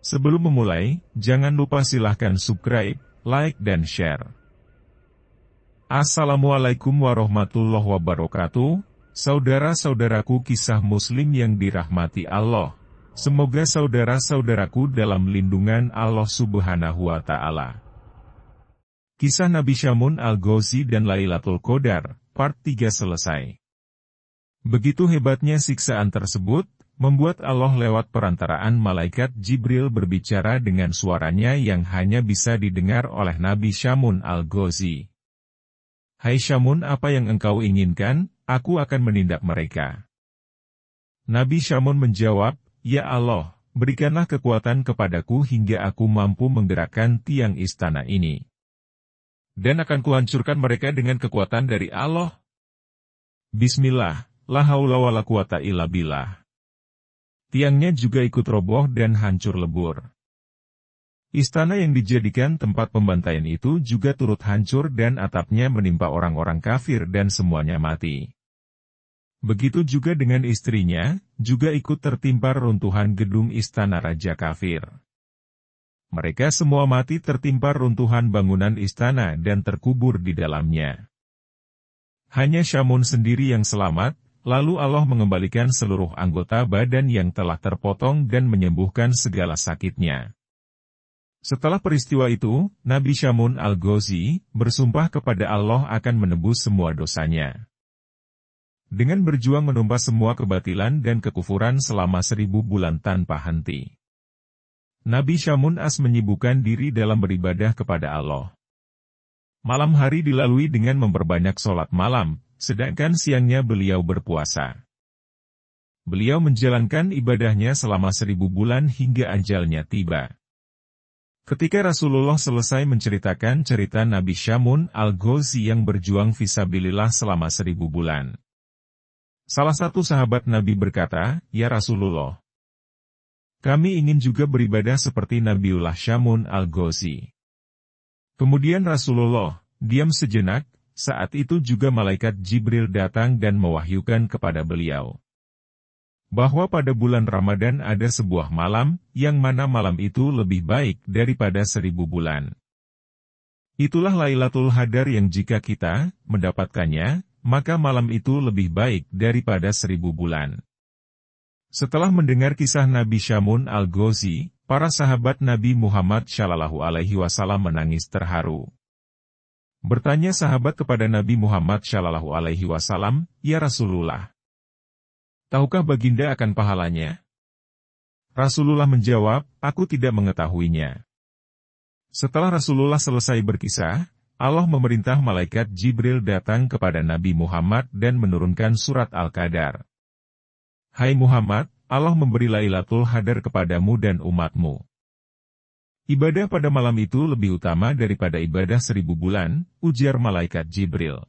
Sebelum memulai, jangan lupa silahkan subscribe, like dan share. Assalamualaikum warahmatullahi wabarakatuh, saudara-saudaraku kisah muslim yang dirahmati Allah. Semoga saudara-saudaraku dalam lindungan Allah subhanahu wa ta'ala. Kisah Nabi Syamun Al-Ghazi dan Lailatul Qadar, part 3 selesai. Begitu hebatnya siksaan tersebut, membuat Allah lewat perantaraan malaikat Jibril berbicara dengan suaranya yang hanya bisa didengar oleh Nabi Syamun al-Ghazi. Hai Syamun apa yang engkau inginkan, aku akan menindak mereka. Nabi Syamun menjawab, Ya Allah, berikanlah kekuatan kepadaku hingga aku mampu menggerakkan tiang istana ini. Dan akan kuhancurkan mereka dengan kekuatan dari Allah. Bismillah, la haula wa la quwata tiangnya juga ikut roboh dan hancur lebur. Istana yang dijadikan tempat pembantaian itu juga turut hancur dan atapnya menimpa orang-orang kafir dan semuanya mati. Begitu juga dengan istrinya, juga ikut tertimpa runtuhan gedung istana raja kafir. Mereka semua mati tertimpa runtuhan bangunan istana dan terkubur di dalamnya. Hanya Syamun sendiri yang selamat, Lalu Allah mengembalikan seluruh anggota badan yang telah terpotong dan menyembuhkan segala sakitnya. Setelah peristiwa itu, Nabi Syamun al-Ghazi bersumpah kepada Allah akan menebus semua dosanya. Dengan berjuang menumpas semua kebatilan dan kekufuran selama seribu bulan tanpa henti. Nabi Syamun As menyibukkan diri dalam beribadah kepada Allah. Malam hari dilalui dengan memperbanyak sholat malam, sedangkan siangnya beliau berpuasa. Beliau menjalankan ibadahnya selama seribu bulan hingga ajalnya tiba. Ketika Rasulullah selesai menceritakan cerita Nabi Syamun al-Ghazi yang berjuang visabilillah selama seribu bulan. Salah satu sahabat Nabi berkata, Ya Rasulullah, kami ingin juga beribadah seperti Nabiullah Syamun al-Ghazi. Kemudian Rasulullah, diam sejenak, saat itu juga malaikat Jibril datang dan mewahyukan kepada beliau bahwa pada bulan Ramadan ada sebuah malam, yang mana malam itu lebih baik daripada seribu bulan. Itulah Lailatul Hadar yang jika kita mendapatkannya, maka malam itu lebih baik daripada seribu bulan. Setelah mendengar kisah Nabi Syamun al-Ghazi, para sahabat Nabi Muhammad Shallallahu Alaihi Wasallam menangis terharu. Bertanya sahabat kepada Nabi Muhammad Shallallahu Alaihi Wasallam, Ya Rasulullah, tahukah baginda akan pahalanya? Rasulullah menjawab, aku tidak mengetahuinya. Setelah Rasulullah selesai berkisah, Allah memerintah malaikat Jibril datang kepada Nabi Muhammad dan menurunkan surat Al-Qadar. Hai Muhammad, Allah memberi Lailatul Hadar kepadamu dan umatmu. Ibadah pada malam itu lebih utama daripada ibadah seribu bulan, ujar malaikat Jibril.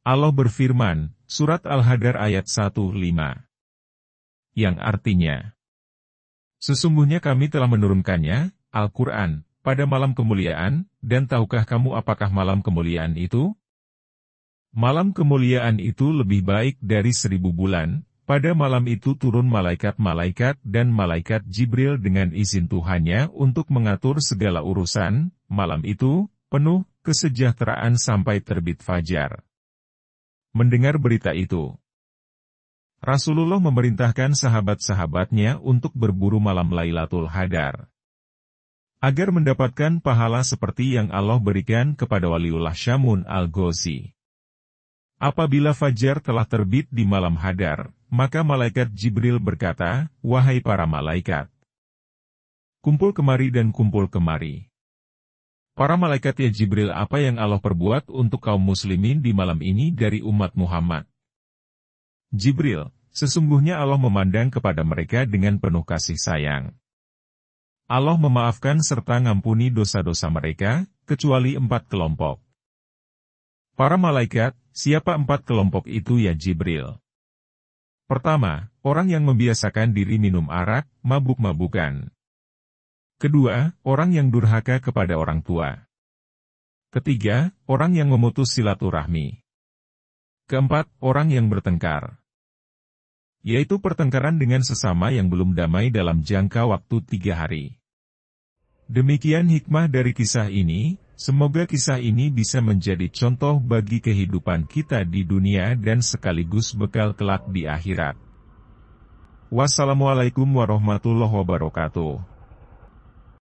Allah berfirman, Surat Al-Hadar ayat lima, Yang artinya, Sesungguhnya kami telah menurunkannya, Al-Quran, pada malam kemuliaan, dan tahukah kamu apakah malam kemuliaan itu? Malam kemuliaan itu lebih baik dari seribu bulan, pada malam itu turun malaikat-malaikat dan malaikat Jibril dengan izin Tuhannya untuk mengatur segala urusan, malam itu, penuh kesejahteraan sampai terbit fajar. Mendengar berita itu, Rasulullah memerintahkan sahabat-sahabatnya untuk berburu malam Lailatul Hadar. Agar mendapatkan pahala seperti yang Allah berikan kepada Waliullah Syamun Al-Ghazi. Apabila fajar telah terbit di malam hadar, maka malaikat Jibril berkata, Wahai para malaikat, kumpul kemari dan kumpul kemari. Para malaikat ya Jibril apa yang Allah perbuat untuk kaum muslimin di malam ini dari umat Muhammad. Jibril, sesungguhnya Allah memandang kepada mereka dengan penuh kasih sayang. Allah memaafkan serta ngampuni dosa-dosa mereka, kecuali empat kelompok. Para malaikat, Siapa empat kelompok itu ya Jibril? Pertama, orang yang membiasakan diri minum arak, mabuk-mabukan. Kedua, orang yang durhaka kepada orang tua. Ketiga, orang yang memutus silaturahmi. Keempat, orang yang bertengkar. Yaitu pertengkaran dengan sesama yang belum damai dalam jangka waktu tiga hari. Demikian hikmah dari kisah ini, Semoga kisah ini bisa menjadi contoh bagi kehidupan kita di dunia dan sekaligus bekal kelak di akhirat. Wassalamualaikum warahmatullahi wabarakatuh.